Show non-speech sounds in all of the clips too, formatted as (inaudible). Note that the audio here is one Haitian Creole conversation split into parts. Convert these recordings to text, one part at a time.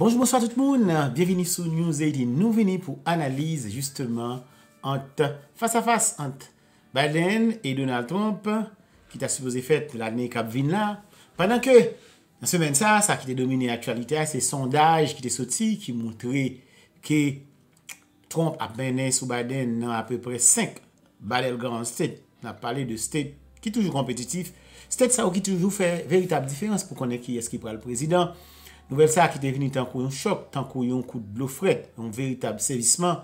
Bonjou mounso a tout moun, biye vini sou New Zealand, nou vini pou analize justelman ant face a face ant Biden e Donald Trump ki ta suppose fèt pou l'anèk ap vin la Pendan ke nan semen sa, sa ki te domine aktualitè, se sondaj ki te soti ki moutre ki Trump ap menè sou Biden nan apèpère 5 Badel Grand State, nan pale de State ki toujou kompetitif, State sa ou ki toujou fè veritab diférense pou konèk ki eski prèl prezident Nouvel sa ki te vini tankou yon chok, tankou yon kout blofret, yon veritab servisman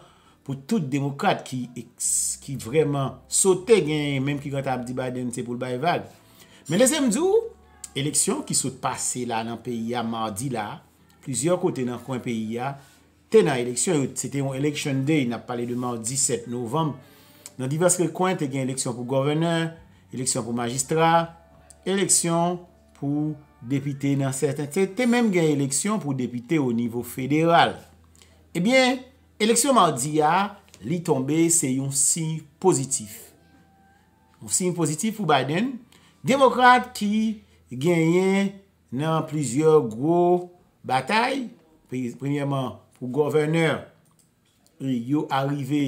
pou tout demokat ki vreman sote gen, menm ki kanta ap di bayden se pou l bayval. Men lesem djou, eleksyon ki sote pase la nan peyi ya mardi la, plizyor kote nan kwen peyi ya, te nan eleksyon, se te yon eleksyon de, na pale de mardi 17 novem, nan divers kwen te gen eleksyon pou govenan, eleksyon pou magistra, eleksyon pou... depite nan certainté, te menm genye eleksyon pou depite ou nivou federal. Ebyen, eleksyon mandi ya, li tombe se yon si positif. Yon si positif pou Biden, demokrate ki genye nan plizye gro batay, premièman pou govener, e yo arive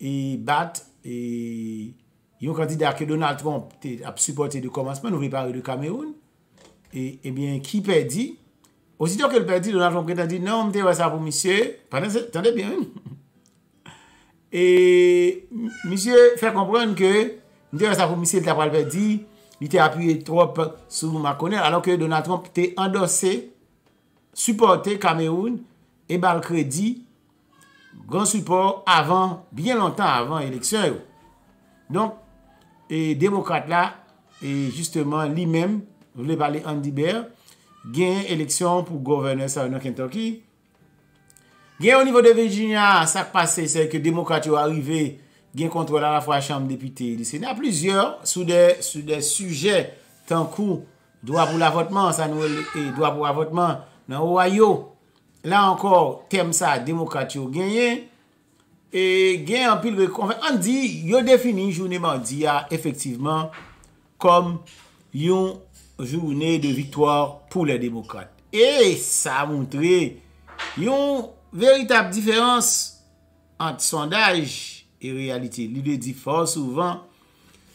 e bat, e yon kandidat ke Donald Trump te ap supporte de komansman ou ripare de Kameroun, Ebyen e ki pe di Osido ke le pe di Donald Trump kwen ta di Non mte ve sa pou misye Tande bien E misye fe kompran ke Mte ve sa pou misye Li te apuye trop sou makonel Alon ke Donald Trump te endose Supporte Kameun E bal kredi Gran support avan Bien lontan avan eleksyon Non Demokrate la Li men Gwenye eleksyon pou gouverneur sa ou nan Kentucky. Gwenye ou nivou de Virginia sak pase se ke demokratyo arive gwenye kontrola la fwa chanm depite li se na plizye sou de sou de suje tankou doa pou la votman sa nou e doa pou la votman nan Ohio. La ankor, tem sa demokratyo gwenye e gwenye an pilwe konve. Andy, yo defini jouni mandi ya efektiveman kom yon Jouni de vitwar pou la demokrate. E sa a montre yon veritab diferans ant sondaj e realite. Li de di fos souvan.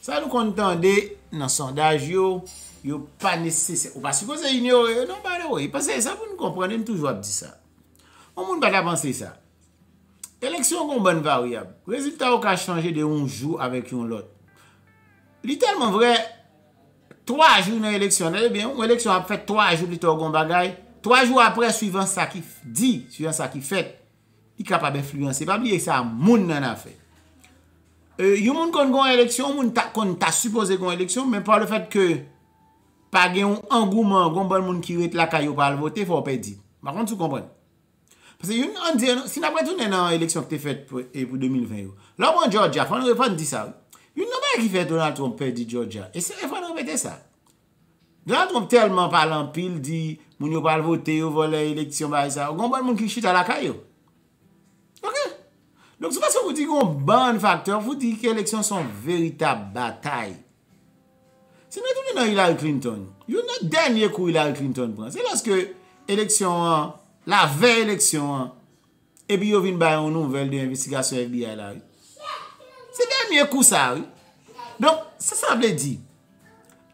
Sa nou kontande nan sondaj yo, yo pa nese... Ou non, pas yon konsej nyo, yon nan pa nè wè. Yon pas se, sa pou nou kompranem toujou ap di sa. On moun pat ap ansi sa. Eleksyon kon bonn varyab. Rezultat wak a chanje de yon jou avèk yon lot. Li telman vre... Tro eh a jou nan eleksyon, nou yon eleksyon ap fèt, tro a jou lito yon bagay. Tro a jou apre, suivant sa ki di, suivant sa ki fèt, li kap abe fluyans, se pa biye sa, moun nan ap fèt. Euh, yon moun kon kon eleksyon, moun kon ta supposè kon eleksyon, men pa le fèt ke pa gen bon yon angouman, kon ban moun ki wet la kayo pa alvote, fò opè di. Bakon, sou kompon. Pase yon an di, sin apre tou nen an eleksyon ki te fèt pou 2020 yo. Lò moun Georgia, fò an repon di sa ou, Yon nan bay ki fè Donald Trump pè di Georgia. E se e fè nan pè de sa. Donald Trump telman palan pil di, moun yo pal vote yo, volè, eleksyon bay sa. O gom ban moun ki chit ala kay yo. Ok? Donk sou pas yon pou ti goun ban faktor, pou ti ki eleksyon son verita batay. Se nan toune nan Hillary Clinton, yon nan denye kou Hillary Clinton pran, se laske eleksyon an, la vey eleksyon an, e bi yo vin bay an nouvel de investikasyon e bi a la yon. Se dèmye kou sa, wè. Don, se sa blè di.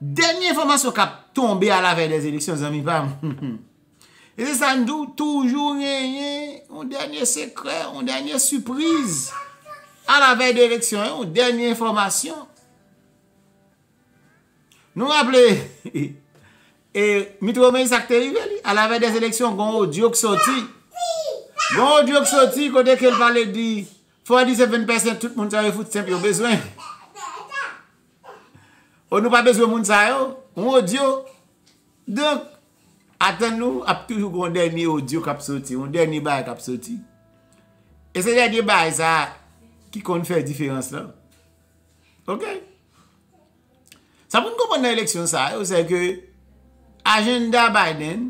Dèmye informasyon ka tombe a la vey (laughs) (laughs) de l'eleksyon, zan mi fam. E se san dou, toujou nye, nye, ou dèmye sekre, ou dèmye sürprize. A la vey de l'eleksyon, ou dèmye informasyon. Nou m'aple, e, mi troumen sa kterive, wè li, a la vey de l'eleksyon, goun ou diok soti. Goun ou diok soti, kote ke l'falè di. Goun ou diok soti. 47% tout moun sa yon foute semp yon bezwen. On nou pa bezwen moun sa yo. On ou diyo. Donk, atan nou ap toujou kou moun derni ou diyo kap soti. Moun derni baye kap soti. E se derdi baye sa ki kon fè yon diferans la. Ok? Sa pou moun kompon nan eleksyon sa. Ou se ke agenda Biden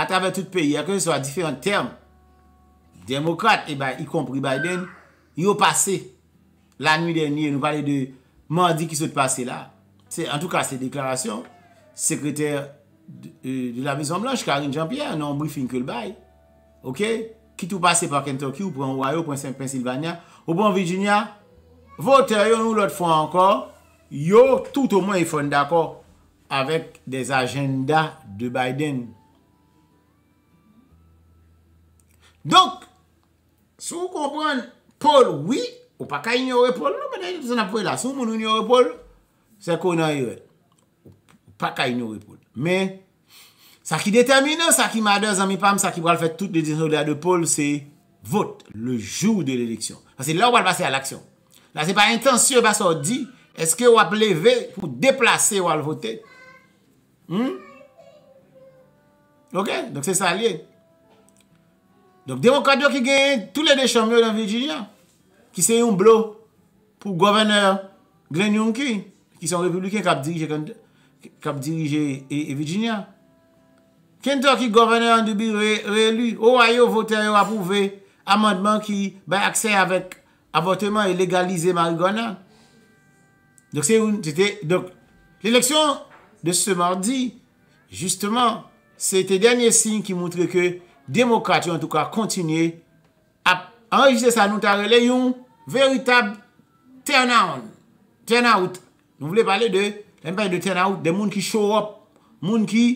atave tout peyi. Ake yon so a diferant term. Demokrate yi e kompri Biden. yo pase la nwi denye, nou vale de mardi ki sou te pase la. En tout ka, se deklarasyon, sekreter euh, de la vizyon blanche, Karine Jean-Pierre, nan briefing ke l'bay, ok? Ki tou pase pa Kentokyo, pou anwayo, pou an Saint-Pensilvania, ou pou an Virginia, voteyo nou lot fwa ankor, yo tout ou mwen y fwen d'akor, avèk de agenda de Biden. Donk, sou konpwen Paul, oui, ou pa ka ignore Paul, nou menè, se nan pou e la sou, moun ou ignore Paul, se konan yon, ou pa ka ignore Paul. Men, sa ki determine, sa ki madè zanmi pam, sa ki wale fèt tout le dison de Paul, se vote le jou de l'éleksyon. Sa se lè wale basè a l'aksyon. La se pa intensyon basè wale di, eske wap leve pou deplase wale vote. Hmm? Ok, donk se sa liye. Donk demokado ki genye, tout le de chanmè ou nan Virginia, ki se yon blo pou govenor Glenn Yonkey, ki son republikan kap dirije e, e Virginia. Kento ki govenor an dubi re lu, ou a yo votè yo apouve amandman ki bè akse avèk avotèman e legalize Marigona. L'eleksyon de se mardi, justement, se te denye signe ki moutre ke demokrati an touka kontinye ap An rejiste sa nou tarre, le yon veritab turn out. Turn out. Nou vle pale de moun ki show up. Moun ki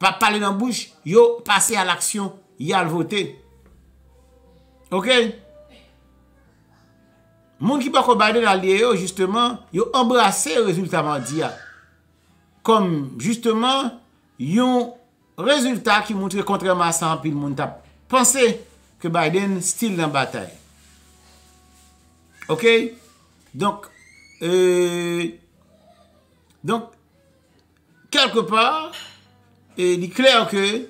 pa pale nan bouch yo pase al aksyon. Yal vote. Ok? Moun ki pa kobade nan liye yo, justeman, yo embrase rezultatman diya. Kom, justeman, yon rezultat ki moun tre kontreman san pil moun tap. Pensey, Biden style dans bataille. OK? Donc, euh, donc, quelque part, il est clair que,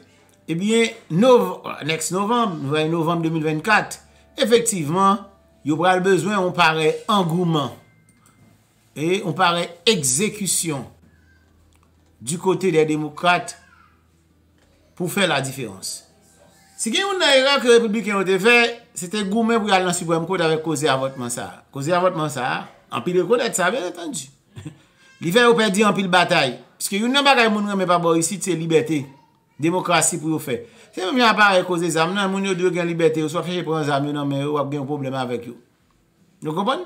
eh bien, novembre, next novembre, novembre 2024, effectivement, il y aura besoin, on paraît engouement et on paraît exécution du côté des démocrates pour faire la différence. Si gen yon nan ira ke republikan yon te fe, se te goumen pou yal nan si pou yon kote avek koze avotman sa. Koze avotman sa, anpil yon kote et sa ven etanji. (laughs) Li fe yon pe di anpil batay. Pske yon nan bagay moun yon men pa borisit se liberté. Demokrasi pou yon fe. Se yon men apare koze zam nan, moun yon dwe gen liberté, yon so apreche pou yon zam, yon nan men wap gen yon probleme avek yon. Yon kompon?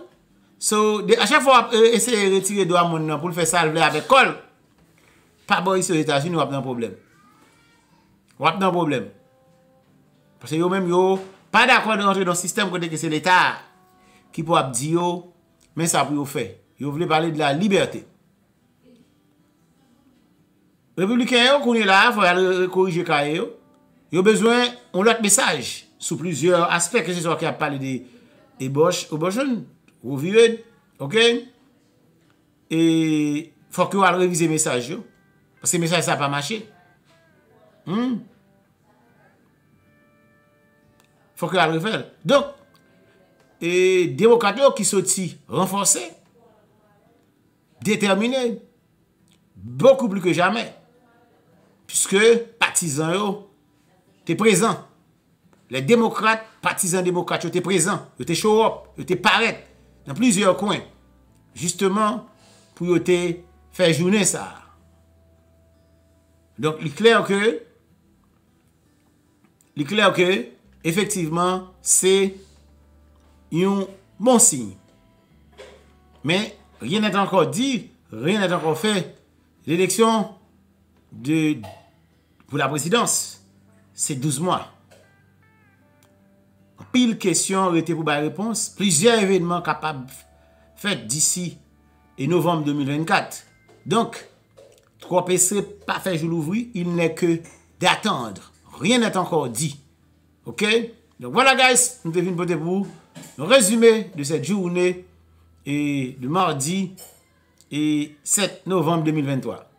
So, a chak fwa apreche yon retire do an moun nan pou l fe salvele avek kol. Pa borisit se yon etasyen y Pase yo men yo pa da kwa de entre do sistem kwen de ke se l'Etat ki pou ap di yo, men sa pou yo fe. Yo vle pale de la liberte. Republiken yo kounye la, fwa yal korije kaye yo. Yo bezwen, on lak mesaj sou plizye aspek. Kèche sou ak yal pale de eboj, ebojoun, ou viwen. Ok? E fwa kyo al revize mesaj yo. Pase mesaj sa pa mache. Hmm? Fok la revèl. Don, demokrate yo ki soti renforsè, détermine, boku pli ke jame, piskè, patizan yo, te prezant. Le demokrate, patizan demokrate, yo te prezant, yo te show up, yo te paret, nan plizè yo kwen. Justèman, pou yo te fè jounè sa. Don, li kler ke, li kler ke, Effectivement, c'est un bon signe, mais rien n'est encore dit, rien n'est encore fait. L'élection de, la présidence, c'est 12 mois. Pile question réponse. pour événements réponse. Plusieurs événements capables novembre d'ici d'ici novembre 2024. Donc 3 PC pas fait, jour il n'est que d'attendre. Rien n'est encore dit. OK Donc voilà, guys, nous devons voter pour le résumé de cette journée et de mardi et 7 novembre 2023.